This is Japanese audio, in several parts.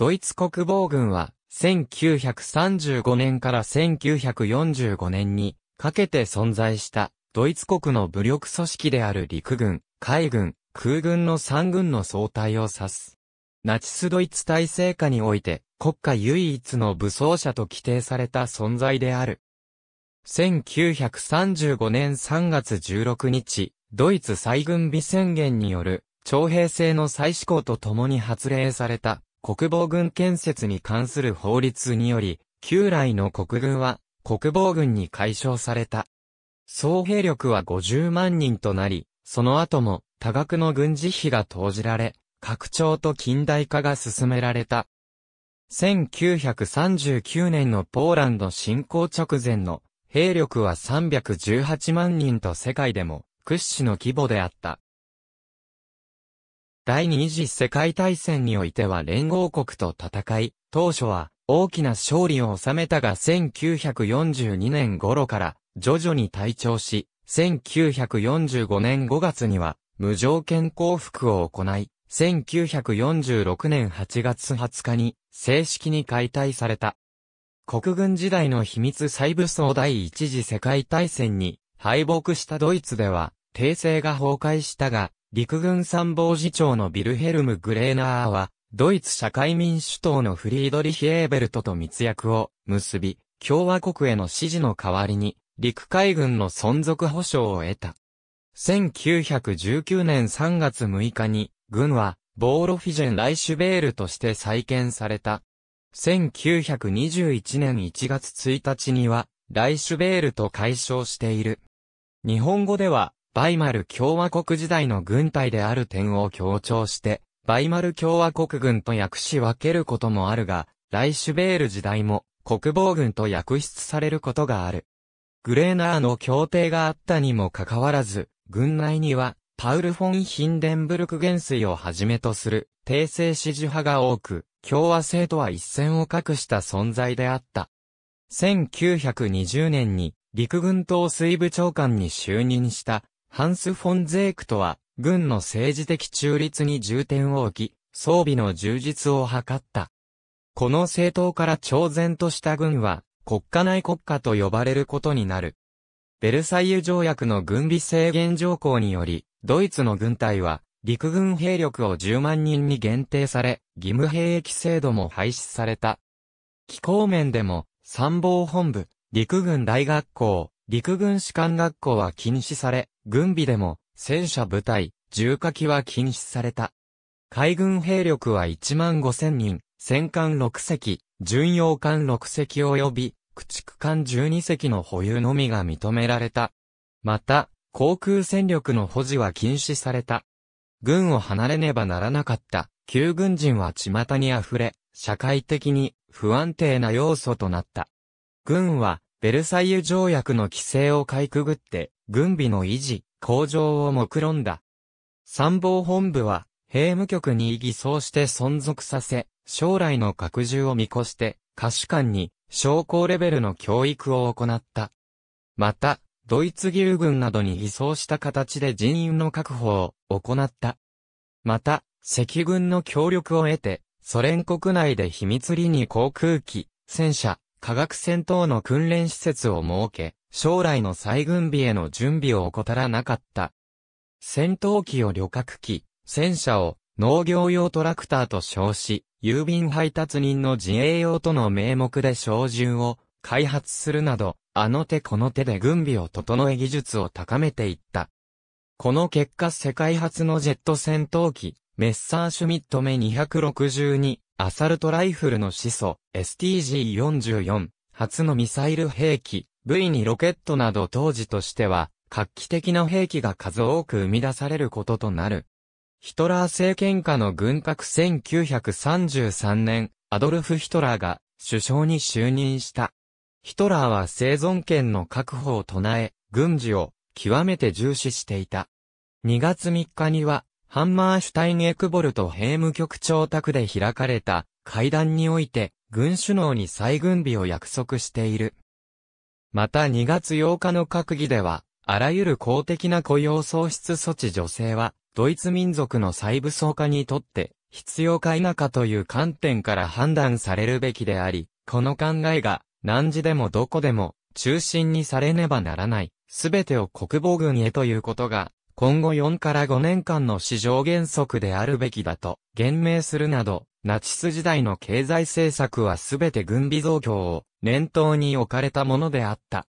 ドイツ国防軍は、1935年から1945年にかけて存在したドイツ国の武力組織である陸軍、海軍、空軍の3軍の総体を指す。ナチスドイツ体制下において国家唯一の武装者と規定された存在である。1935年3月16日、ドイツ再軍備宣言による徴兵制の再施行とともに発令された国防軍建設に関する法律により、旧来の国軍は国防軍に解消された。総兵力は50万人となり、その後も多額の軍事費が投じられ、拡張と近代化が進められた。1939年のポーランド侵攻直前の兵力は318万人と世界でも屈指の規模であった。第二次世界大戦においては連合国と戦い、当初は大きな勝利を収めたが1942年頃から徐々に退潮し、1945年5月には無条件降伏を行い、1946年8月20日に正式に解体された。国軍時代の秘密再武装第一次世界大戦に敗北したドイツでは、帝政が崩壊したが、陸軍参謀次長のビルヘルム・グレーナーは、ドイツ社会民主党のフリードリヒ・エーベルトと密約を結び、共和国への支持の代わりに、陸海軍の存続保障を得た。1919年3月6日に、軍は、ボーロフィジェン・ライシュベールとして再建された。1921年1月1日には、ライシュベールと解消している。日本語では、バイマル共和国時代の軍隊である点を強調して、バイマル共和国軍と訳し分けることもあるが、ライシュベール時代も国防軍と訳出されることがある。グレーナーの協定があったにもかかわらず、軍内にはパウル・フォン・ヒンデンブルク元帥をはじめとする帝政支持派が多く、共和制とは一線を画した存在であった。1920年に陸軍統帥部長官に就任したハンス・フォン・ゼークとは、軍の政治的中立に重点を置き、装備の充実を図った。この政党から超然とした軍は、国家内国家と呼ばれることになる。ベルサイユ条約の軍備制限条項により、ドイツの軍隊は、陸軍兵力を10万人に限定され、義務兵役制度も廃止された。気候面でも、参謀本部、陸軍大学校、陸軍士官学校は禁止され、軍備でも、戦車部隊、重火器は禁止された。海軍兵力は1万5千人、戦艦6隻、巡洋艦6隻及び、駆逐艦12隻の保有のみが認められた。また、航空戦力の保持は禁止された。軍を離れねばならなかった、旧軍人は巷に溢れ、社会的に不安定な要素となった。軍はベルサイユ条約の規制をかいくぐって、軍備の維持、向上を目論んだ。参謀本部は、兵務局に偽装して存続させ、将来の拡充を見越して、下士官に、将校レベルの教育を行った。また、ドイツ牛軍などに偽装した形で人員の確保を行った。また、赤軍の協力を得て、ソ連国内で秘密裏に航空機、戦車、科学戦闘の訓練施設を設け、将来の再軍備への準備を怠らなかった。戦闘機を旅客機、戦車を農業用トラクターと称し、郵便配達人の自衛用との名目で照準を開発するなど、あの手この手で軍備を整え技術を高めていった。この結果世界初のジェット戦闘機、メッサーシュミット目262アサルトライフルの始祖、STG-44、初のミサイル兵器、V2 ロケットなど当時としては、画期的な兵器が数多く生み出されることとなる。ヒトラー政権下の軍拡1933年、アドルフ・ヒトラーが首相に就任した。ヒトラーは生存権の確保を唱え、軍事を極めて重視していた。2月3日にはハンマーシュタインエクボルトヘーム局長宅で開かれた会談において、軍首脳に再軍備を約束している。また2月8日の閣議では、あらゆる公的な雇用喪失措置女性は、ドイツ民族の再武装化にとって、必要か否かという観点から判断されるべきであり、この考えが、何時でもどこでも、中心にされねばならない、すべてを国防軍へということが、今後4から5年間の市場原則であるべきだと、言明するなど、ナチス時代の経済政策はすべて軍備増強を念頭に置かれたものであった。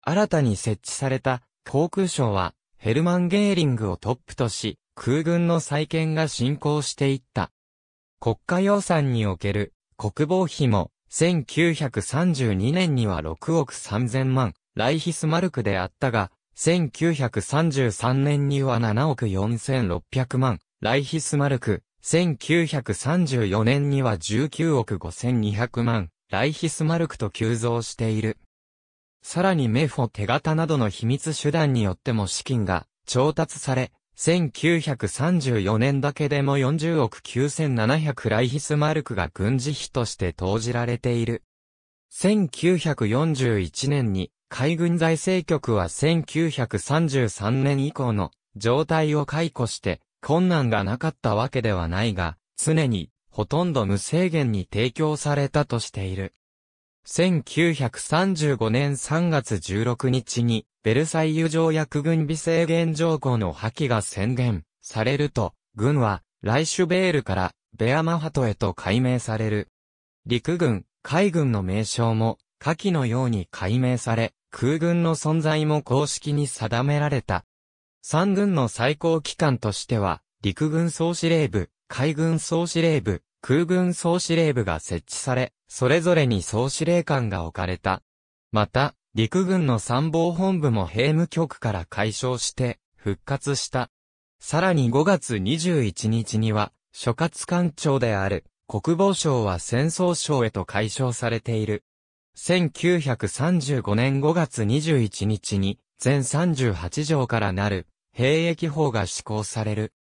新たに設置された航空省は、ヘルマン・ゲーリングをトップとし、空軍の再建が進行していった。国家予算における国防費も、1932年には6億3000万、ライヒスマルクであったが、1933年には7億4600万、ライヒスマルク、1934年には19億5200万、ライヒスマルクと急増している。さらにメフォ手形などの秘密手段によっても資金が調達され、1934年だけでも40億9700ライヒスマルクが軍事費として投じられている。1941年に海軍財政局は1933年以降の状態を解雇して困難がなかったわけではないが、常にほとんど無制限に提供されたとしている。1935年3月16日に、ベルサイユ条約軍備制限条項の破棄が宣言されると、軍は、ライシュベールから、ベアマハトへと改名される。陸軍、海軍の名称も、下記のように改名され、空軍の存在も公式に定められた。三軍の最高機関としては、陸軍総司令部、海軍総司令部、空軍総司令部が設置され、それぞれに総司令官が置かれた。また、陸軍の参謀本部も兵務局から解消して、復活した。さらに5月21日には、諸葛官庁である、国防省は戦争省へと解消されている。1935年5月21日に、全38条からなる、兵役法が施行される。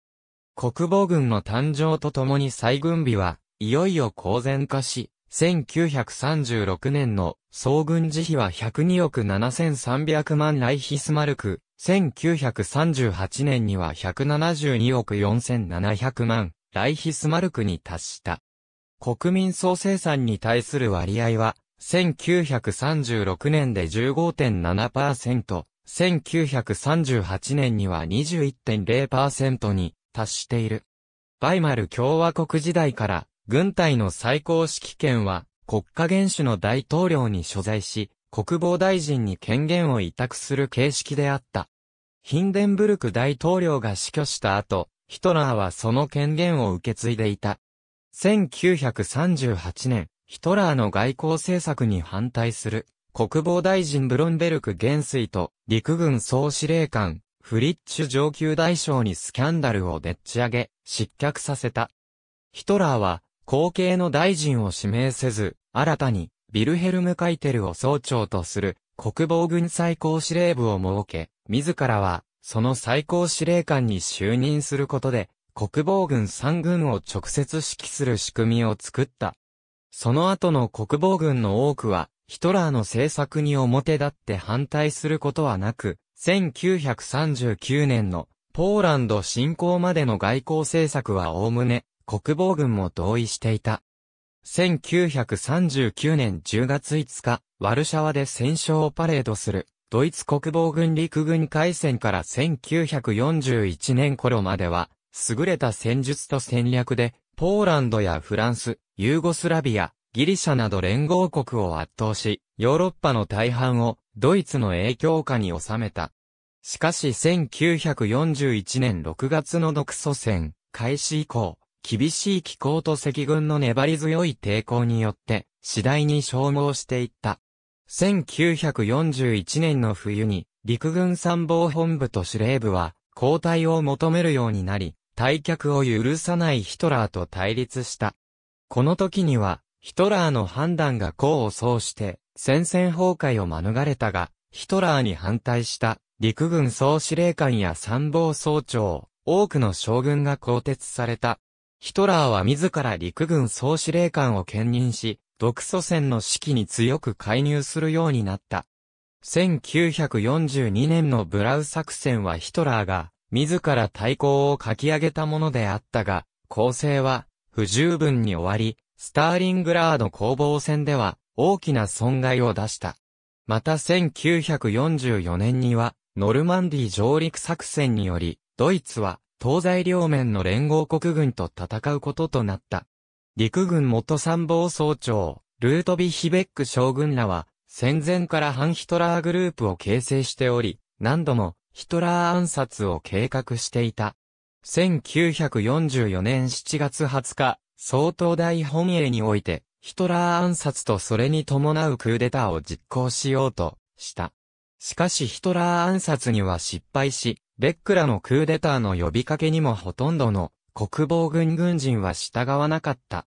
国防軍の誕生とともに再軍備は、いよいよ公然化し、1936年の総軍事費は102億7300万ライヒスマルク、1938年には172億4700万ライヒスマルクに達した。国民総生産に対する割合は1936年で15.7%、1938年には21.0%に達している。バイマル共和国時代から軍隊の最高指揮権は国家元首の大統領に所在し、国防大臣に権限を委託する形式であった。ヒンデンブルク大統領が死去した後、ヒトラーはその権限を受け継いでいた。1938年、ヒトラーの外交政策に反対する、国防大臣ブロンベルク元帥と陸軍総司令官、フリッチュ上級大将にスキャンダルをでっち上げ、失脚させた。ヒトラーは、後継の大臣を指名せず、新たに、ビルヘルム・カイテルを総長とする、国防軍最高司令部を設け、自らは、その最高司令官に就任することで、国防軍三軍を直接指揮する仕組みを作った。その後の国防軍の多くは、ヒトラーの政策に表立って反対することはなく、1939年のポーランド侵攻までの外交政策はおおむね国防軍も同意していた。1939年10月5日、ワルシャワで戦勝をパレードするドイツ国防軍陸軍海戦から1941年頃までは、優れた戦術と戦略でポーランドやフランス、ユーゴスラビア、ギリシャなど連合国を圧倒し、ヨーロッパの大半をドイツの影響下に収めた。しかし1941年6月の独ソ戦開始以降、厳しい気候と赤軍の粘り強い抵抗によって、次第に消耗していった。1941年の冬に、陸軍参謀本部と司令部は、交代を求めるようになり、退却を許さないヒトラーと対立した。この時には、ヒトラーの判断が功を奏して、戦線崩壊を免れたが、ヒトラーに反対した陸軍総司令官や参謀総長、多くの将軍が更迭された。ヒトラーは自ら陸軍総司令官を兼任し、独祖戦の指揮に強く介入するようになった。1942年のブラウ作戦はヒトラーが自ら対抗を書き上げたものであったが、構成は不十分に終わり、スターリングラード攻防戦では大きな損害を出した。また1944年には、ノルマンディ上陸作戦により、ドイツは東西両面の連合国軍と戦うこととなった。陸軍元参謀総長、ルートビヒベック将軍らは、戦前から反ヒトラーグループを形成しており、何度もヒトラー暗殺を計画していた。1944年7月20日、総統大本営において、ヒトラー暗殺とそれに伴うクーデターを実行しようとした。しかしヒトラー暗殺には失敗し、ベックらのクーデターの呼びかけにもほとんどの国防軍軍人は従わなかった。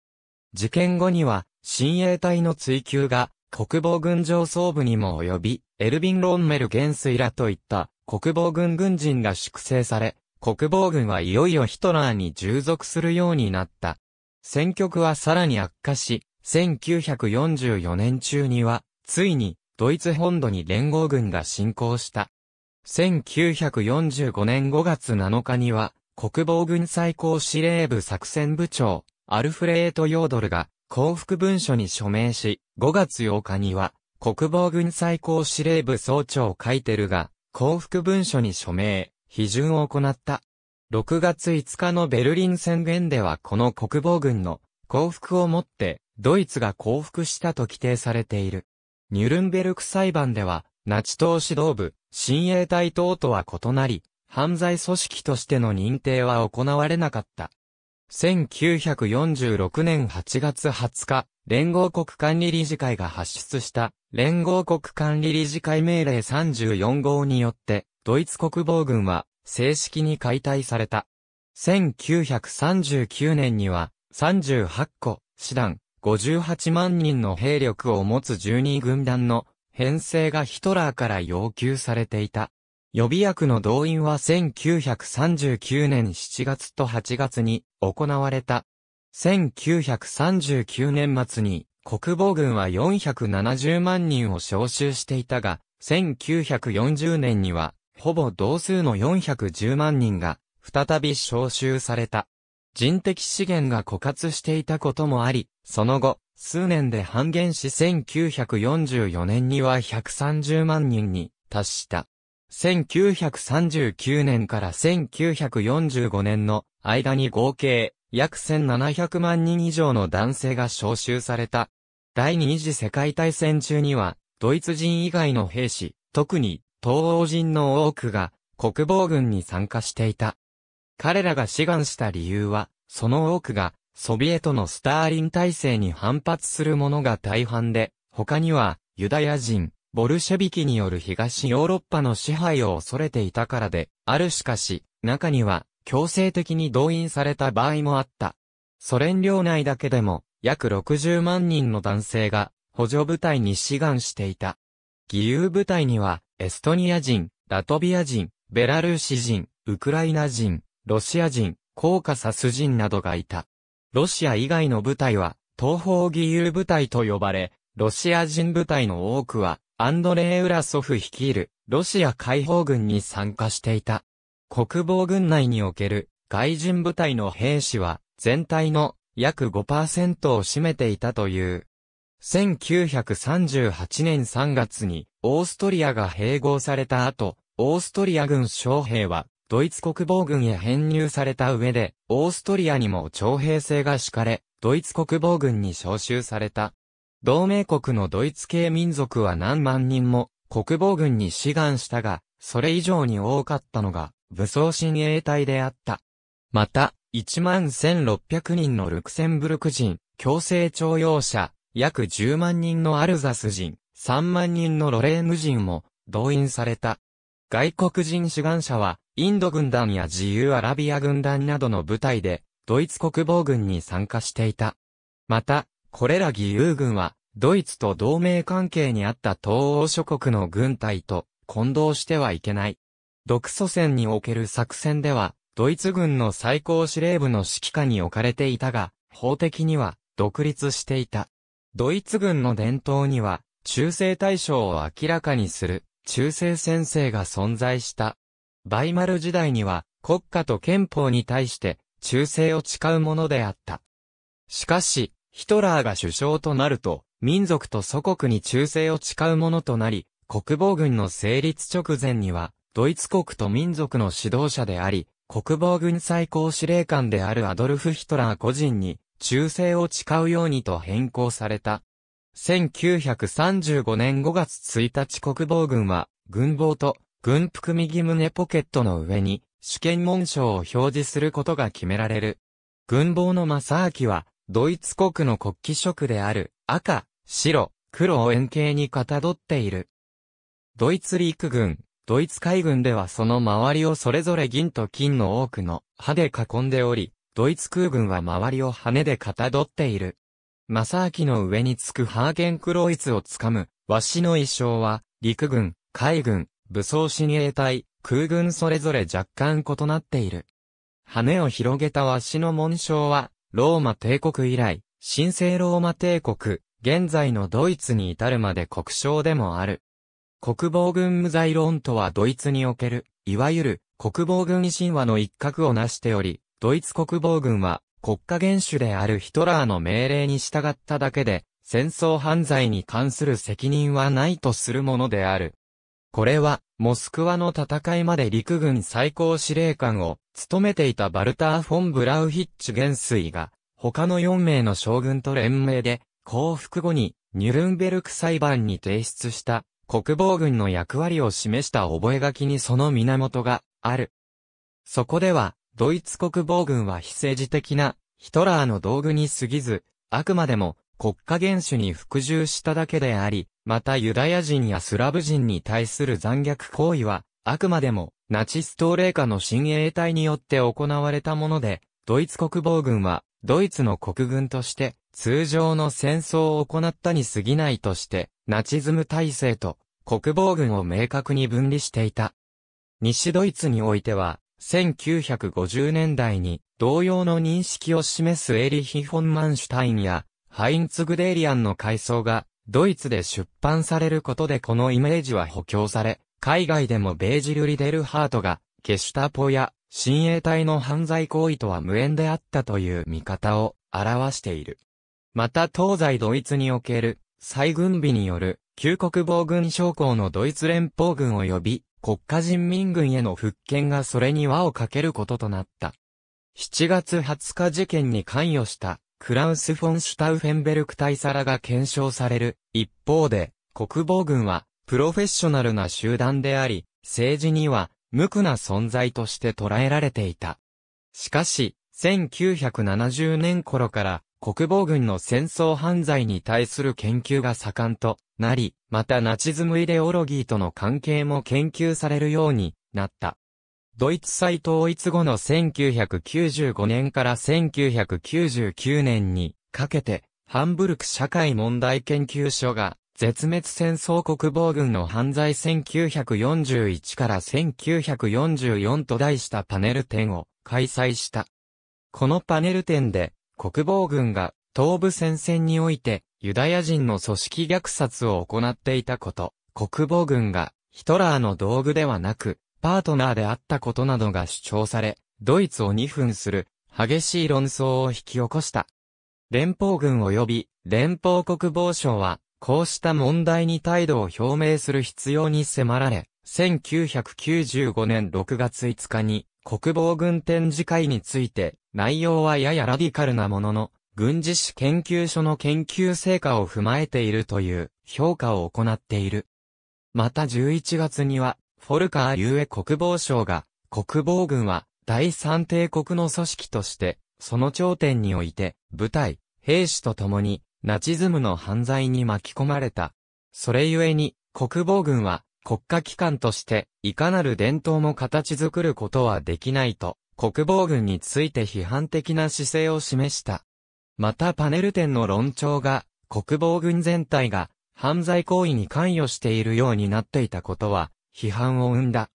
事件後には、親衛隊の追及が国防軍上層部にも及び、エルビン・ロンメル元帥らといった国防軍軍人が粛清され、国防軍はいよいよヒトラーに従属するようになった。戦局はさらに悪化し、1944年中には、ついに、ドイツ本土に連合軍が侵攻した。1945年5月7日には、国防軍最高司令部作戦部長、アルフレート・ヨードルが、降伏文書に署名し、5月8日には、国防軍最高司令部総長カイテルが、幸福文書に署名、批准を行った。6月5日のベルリン宣言ではこの国防軍の降伏をもってドイツが降伏したと規定されている。ニュルンベルク裁判ではナチ党指導部、親衛隊等とは異なり、犯罪組織としての認定は行われなかった。1946年8月20日、連合国管理理事会が発出した連合国管理理事会命令34号によって、ドイツ国防軍は正式に解体された。1939年には38個、師団58万人の兵力を持つ12軍団の編成がヒトラーから要求されていた。予備役の動員は1939年7月と8月に行われた1939年末に国防軍は470万人を招集していたが、1940年にはほぼ同数の410万人が再び招集された。人的資源が枯渇していたこともあり、その後、数年で半減し1944年には130万人に達した。1939年から1945年の間に合計約1700万人以上の男性が招集された。第二次世界大戦中には、ドイツ人以外の兵士、特に東欧人の多くが国防軍に参加していた。彼らが志願した理由は、その多くがソビエトのスターリン体制に反発する者が大半で、他にはユダヤ人、ボルシェビキによる東ヨーロッパの支配を恐れていたからで、あるしかし、中には強制的に動員された場合もあった。ソ連領内だけでも、約60万人の男性が、補助部隊に志願していた。義勇部隊には、エストニア人、ラトビア人、ベラルーシ人、ウクライナ人、ロシア人、コーカサス人などがいた。ロシア以外の部隊は、東方義勇部隊と呼ばれ、ロシア人部隊の多くは、アンドレイ・ウラソフ率いる、ロシア解放軍に参加していた。国防軍内における外人部隊の兵士は全体の約5%を占めていたという。1938年3月にオーストリアが併合された後、オーストリア軍将兵はドイツ国防軍へ編入された上で、オーストリアにも徴兵制が敷かれ、ドイツ国防軍に招集された。同盟国のドイツ系民族は何万人も国防軍に志願したが、それ以上に多かったのが武装親衛隊であった。また、1万1600人のルクセンブルク人、強制徴用者、約10万人のアルザス人、3万人のロレーヌ人も動員された。外国人志願者は、インド軍団や自由アラビア軍団などの部隊で、ドイツ国防軍に参加していた。また、これら義勇軍は、ドイツと同盟関係にあった東欧諸国の軍隊と混同してはいけない。独祖戦における作戦では、ドイツ軍の最高司令部の指揮下に置かれていたが、法的には独立していた。ドイツ軍の伝統には、中世対象を明らかにする、中世先生が存在した。バイマル時代には、国家と憲法に対して、忠誠を誓うものであった。しかし、ヒトラーが首相となると、民族と祖国に忠誠を誓うものとなり、国防軍の成立直前には、ドイツ国と民族の指導者であり、国防軍最高司令官であるアドルフ・ヒトラー個人に忠誠を誓うようにと変更された。1935年5月1日国防軍は、軍帽と軍服右胸ポケットの上に、主権紋章を表示することが決められる。軍帽の正明は、ドイツ国の国旗色である赤、白、黒を円形にかたどっている。ドイツ陸軍、ドイツ海軍ではその周りをそれぞれ銀と金の多くの歯で囲んでおり、ドイツ空軍は周りを羽でかたどっている。正明の上につくハーゲンクロイツをつかむ、わしの衣装は、陸軍、海軍、武装親衛隊、空軍それぞれ若干異なっている。羽を広げたわしの紋章は、ローマ帝国以来、神聖ローマ帝国、現在のドイツに至るまで国章でもある。国防軍無罪論とはドイツにおける、いわゆる国防軍神話の一角を成しており、ドイツ国防軍は国家元首であるヒトラーの命令に従っただけで、戦争犯罪に関する責任はないとするものである。これは、モスクワの戦いまで陸軍最高司令官を務めていたバルター・フォン・ブラウヒッチ元帥が、他の4名の将軍と連名で、降伏後にニュルンベルク裁判に提出した国防軍の役割を示した覚書にその源がある。そこでは、ドイツ国防軍は非政治的なヒトラーの道具に過ぎず、あくまでも国家元首に服従しただけであり、またユダヤ人やスラブ人に対する残虐行為は、あくまでもナチス統領下の親衛隊によって行われたもので、ドイツ国防軍は、ドイツの国軍として、通常の戦争を行ったに過ぎないとして、ナチズム体制と国防軍を明確に分離していた。西ドイツにおいては、1950年代に同様の認識を示すエリヒ・フォン・マンシュタインやハインツ・グデーリアンの階層がドイツで出版されることでこのイメージは補強され、海外でもベージル・リデルハートがゲシュタポや親衛隊の犯罪行為とは無縁であったという見方を表している。また東西ドイツにおける再軍備による旧国防軍将校のドイツ連邦軍及び国家人民軍への復権がそれに輪をかけることとなった。7月20日事件に関与したクラウス・フォン・シュタウフェンベルク大皿が検証される一方で国防軍はプロフェッショナルな集団であり政治には無垢な存在として捉えられていた。しかし、1970年頃から国防軍の戦争犯罪に対する研究が盛んとなり、またナチズムイデオロギーとの関係も研究されるようになった。ドイツ再統一後の1995年から1999年にかけて、ハンブルク社会問題研究所が、絶滅戦争国防軍の犯罪1941から1944と題したパネル展を開催した。このパネル展で、国防軍が東部戦線においてユダヤ人の組織虐殺を行っていたこと、国防軍がヒトラーの道具ではなくパートナーであったことなどが主張され、ドイツを2分する激しい論争を引き起こした。連邦軍及び連邦国防省はこうした問題に態度を表明する必要に迫られ、1995年6月5日に国防軍展示会について、内容はややラディカルなものの、軍事史研究所の研究成果を踏まえているという評価を行っている。また11月には、フォルカー・ユエ国防省が、国防軍は第三帝国の組織として、その頂点において、部隊、兵士と共に、ナチズムの犯罪に巻き込まれた。それゆえに、国防軍は、国家機関として、いかなる伝統も形作ることはできないと、国防軍について批判的な姿勢を示した。またパネル展の論調が、国防軍全体が、犯罪行為に関与しているようになっていたことは、批判を生んだ。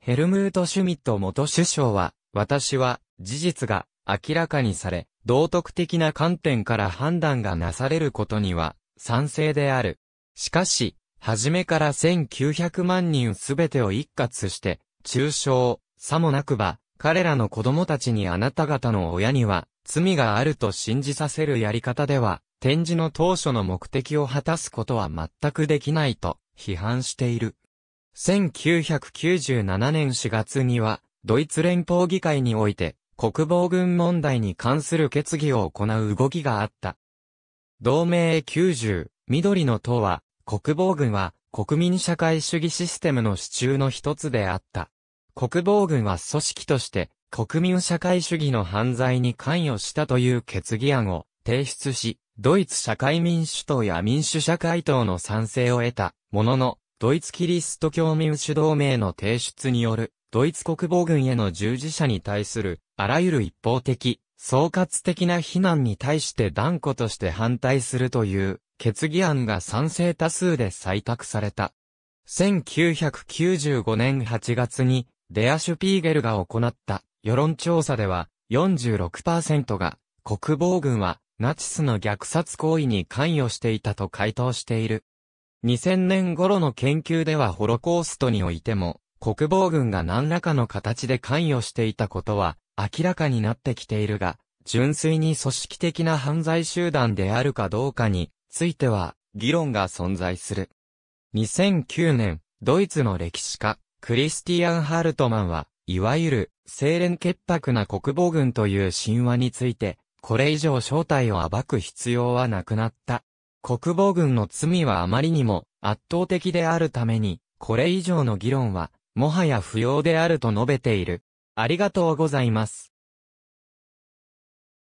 ヘルムート・シュミット元首相は、私は、事実が明らかにされ、道徳的な観点から判断がなされることには、賛成である。しかし、はじめから1900万人すべてを一括して、中傷、さもなくば、彼らの子供たちにあなた方の親には、罪があると信じさせるやり方では、展示の当初の目的を果たすことは全くできないと、批判している。1997年4月には、ドイツ連邦議会において、国防軍問題に関する決議を行う動きがあった。同盟90、緑の党は、国防軍は国民社会主義システムの支柱の一つであった。国防軍は組織として国民社会主義の犯罪に関与したという決議案を提出し、ドイツ社会民主党や民主社会党の賛成を得たものの、ドイツキリスト教民主同盟の提出によるドイツ国防軍への従事者に対するあらゆる一方的、総括的な非難に対して断固として反対するという決議案が賛成多数で採択された。1995年8月に、デアシュピーゲルが行った世論調査では46%が国防軍はナチスの虐殺行為に関与していたと回答している。2000年頃の研究ではホロコーストにおいても国防軍が何らかの形で関与していたことは明らかになってきているが、純粋に組織的な犯罪集団であるかどうかについては、議論が存在する。2009年、ドイツの歴史家、クリスティアン・ハルトマンは、いわゆる、清廉潔白な国防軍という神話について、これ以上正体を暴く必要はなくなった。国防軍の罪はあまりにも圧倒的であるために、これ以上の議論は、もはや不要であると述べている。ありがとうございます。